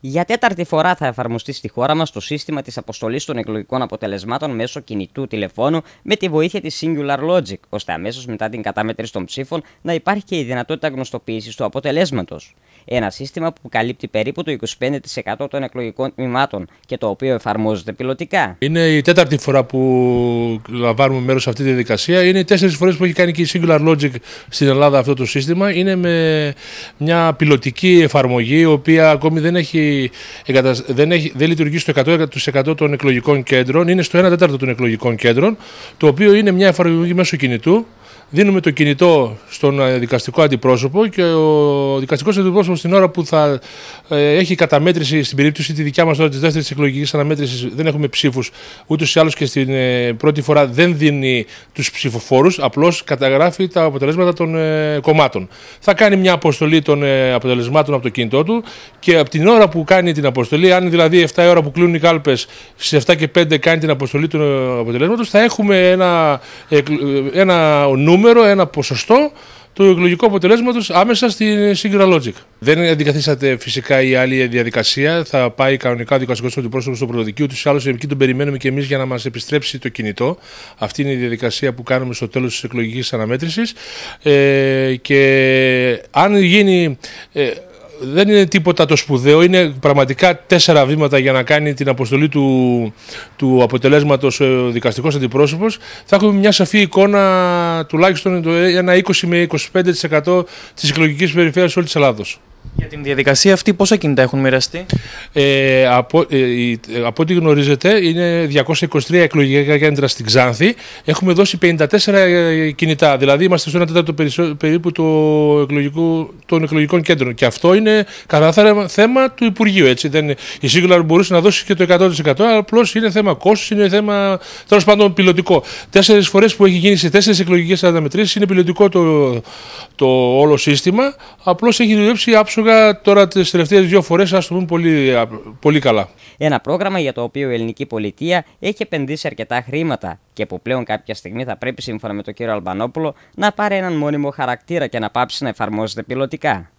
Για τέταρτη φορά θα εφαρμοστεί στη χώρα μας το σύστημα της αποστολής των εκλογικών αποτελεσμάτων μέσω κινητού τηλεφώνου με τη βοήθεια της Singular Logic, ώστε αμέσως μετά την κατάμετρηση των ψήφων να υπάρχει και η δυνατότητα γνωστοποίησης του αποτελέσματος. Ένα σύστημα που καλύπτει περίπου το 25% των εκλογικών τμήματων και το οποίο εφαρμόζεται πιλωτικά. Είναι η τέταρτη φορά που λαμβάνουμε μέρος σε αυτή τη διαδικασία. Είναι οι τέσσερις φορές που έχει κάνει και η Singular Logic στην Ελλάδα αυτό το σύστημα. Είναι με μια πιλωτική εφαρμογή, η οποία ακόμη δεν έχει δεν, έχει, δεν λειτουργεί στο 100% των εκλογικών κέντρων, είναι στο 1 τέταρτο των εκλογικών κέντρων, το οποίο είναι μια εφαρμογή μέσω κινητού, Δίνουμε το κινητό στον ε, δικαστικό αντιπρόσωπο και ο δικαστικός αντιπρόσωπος την ώρα που θα ε, έχει καταμέτρηση, στην περίπτωση τη δικιά μας τώρα της δεύτερης εκλογικής αναμέτρησης, δεν έχουμε ψήφους. Ούτως ή άλλως και στην ε, πρώτη φορά δεν δίνει τους ψηφοφόρους, απλώς καταγράφει τα αποτελέσματα των κομμάτων. Θα κάνει μια αποστολή των αποτελεσμάτων από το κινητό του και από την ώρα που κάνει την αποστολή, αν δηλαδή 7 ώρα που κλείνουν οι κάλπες, στις 7 και 5 κάνει την αποστολή του αποτελέσματος, θα έχουμε ένα, ένα νούμερο, ένα ποσοστό του εκλογικού αποτελέσματος άμεσα στην Singular Logic. Δεν αντικαθίσατε φυσικά η άλλη διαδικασία. Θα πάει κανονικά ο δικαστικός αντιπρόσωπο στο στο Ούτω ή άλλω εκεί τον περιμένουμε και εμείς για να μας επιστρέψει το κινητό. Αυτή είναι η διαδικασία που κάνουμε στο τέλος της εκλογικής αναμέτρησης. Ε, και αν γίνει. Ε, δεν είναι τίποτα το σπουδαίο, είναι πραγματικά τέσσερα βήματα για να κάνει την αποστολή του, του αποτελέσματος ο δικαστικός αντιπρόσωπος. Θα έχουμε μια σαφή εικόνα τουλάχιστον ένα 20 με 25% της εκλογικής περιφέρειας όλης της Ελλάδος. Για την διαδικασία αυτή πόσα κινητά έχουν μοιραστεί. Ε, από, ε, ε ό,τι γνωρίζετε είναι 223 εκλογικά κέντρα στην Ξάνθη. Έχουμε δώσει 54 ε, κινητά. Δηλαδή είμαστε στο 1 τέταρτο περίπου το των εκλογικών κέντρων. Και αυτό είναι καθαρά θέμα του Υπουργείου. Έτσι. Δεν, η Singular μπορούσε να δώσει και το 100% Αλλά απλώς είναι θέμα κόστους, είναι θέμα τέλος πάντων πιλωτικό. Τέσσερις φορές που έχει γίνει σε τέσσερις εκλογικές αναμετρήσεις είναι πιλωτικό το, το όλο σύστημα. Απλώς έχει δουλέψει Τώρα τις τελευταίες δύο φορές πούμε πολύ, πολύ καλά. Ένα πρόγραμμα για το οποίο η ελληνική πολιτεία έχει επενδύσει αρκετά χρήματα και που πλέον κάποια στιγμή θα πρέπει, σύμφωνα με τον κύριο Αλμπανόπουλο, να πάρει έναν μόνιμο χαρακτήρα και να πάψει να εφαρμόζεται πιλωτικά.